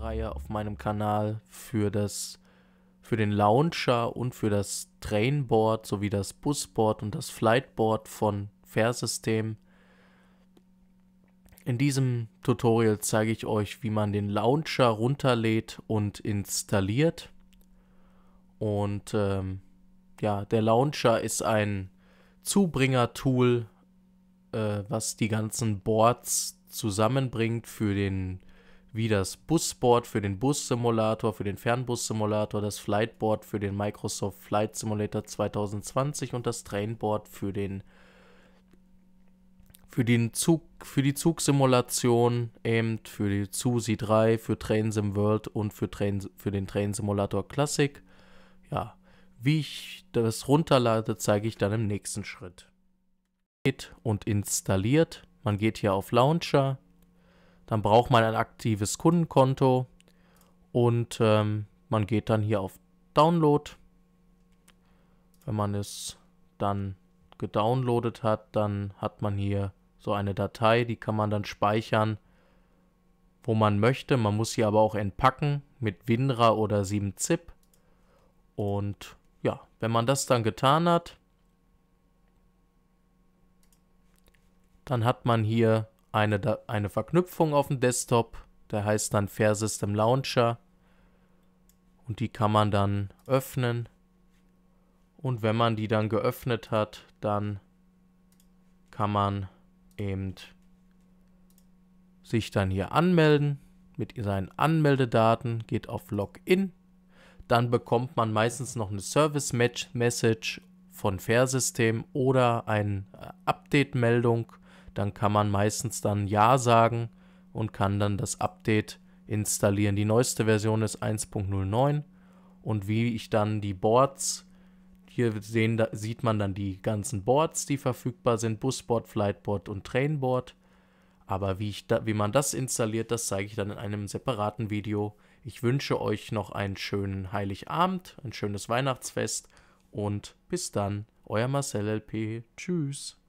Reihe auf meinem Kanal für das für den Launcher und für das Trainboard sowie das Busboard und das Flightboard von Fährsystem. In diesem Tutorial zeige ich euch, wie man den Launcher runterlädt und installiert. Und ähm, ja, der Launcher ist ein Zubringer-Tool, äh, was die ganzen Boards zusammenbringt für den wie das Busboard für den Bus-Simulator, für den Fernbus-Simulator, das Flightboard für den Microsoft Flight Simulator 2020 und das Trainboard für den für den Zug, für die Zugsimulation eben, für die ZUSI 3, für Train Sim World und für, Train, für den Train Simulator Classic. Ja, wie ich das runterlade, zeige ich dann im nächsten Schritt. Und installiert. Man geht hier auf Launcher, dann braucht man ein aktives Kundenkonto und ähm, man geht dann hier auf Download. Wenn man es dann gedownloadet hat, dann hat man hier so eine Datei, die kann man dann speichern, wo man möchte. Man muss sie aber auch entpacken mit WinRAR oder 7zip. Und ja, wenn man das dann getan hat, dann hat man hier eine, eine Verknüpfung auf dem Desktop, der heißt dann Fair System Launcher und die kann man dann öffnen und wenn man die dann geöffnet hat, dann kann man eben sich dann hier anmelden mit seinen Anmeldedaten, geht auf Login, dann bekommt man meistens noch eine Service Match Message von Fair System oder eine Update-Meldung dann kann man meistens dann Ja sagen und kann dann das Update installieren. Die neueste Version ist 1.09 und wie ich dann die Boards, hier sehen, da sieht man dann die ganzen Boards, die verfügbar sind, Busboard, Flightboard und Trainboard. Aber wie, ich da, wie man das installiert, das zeige ich dann in einem separaten Video. Ich wünsche euch noch einen schönen Heiligabend, ein schönes Weihnachtsfest und bis dann, euer Marcel LP. Tschüss.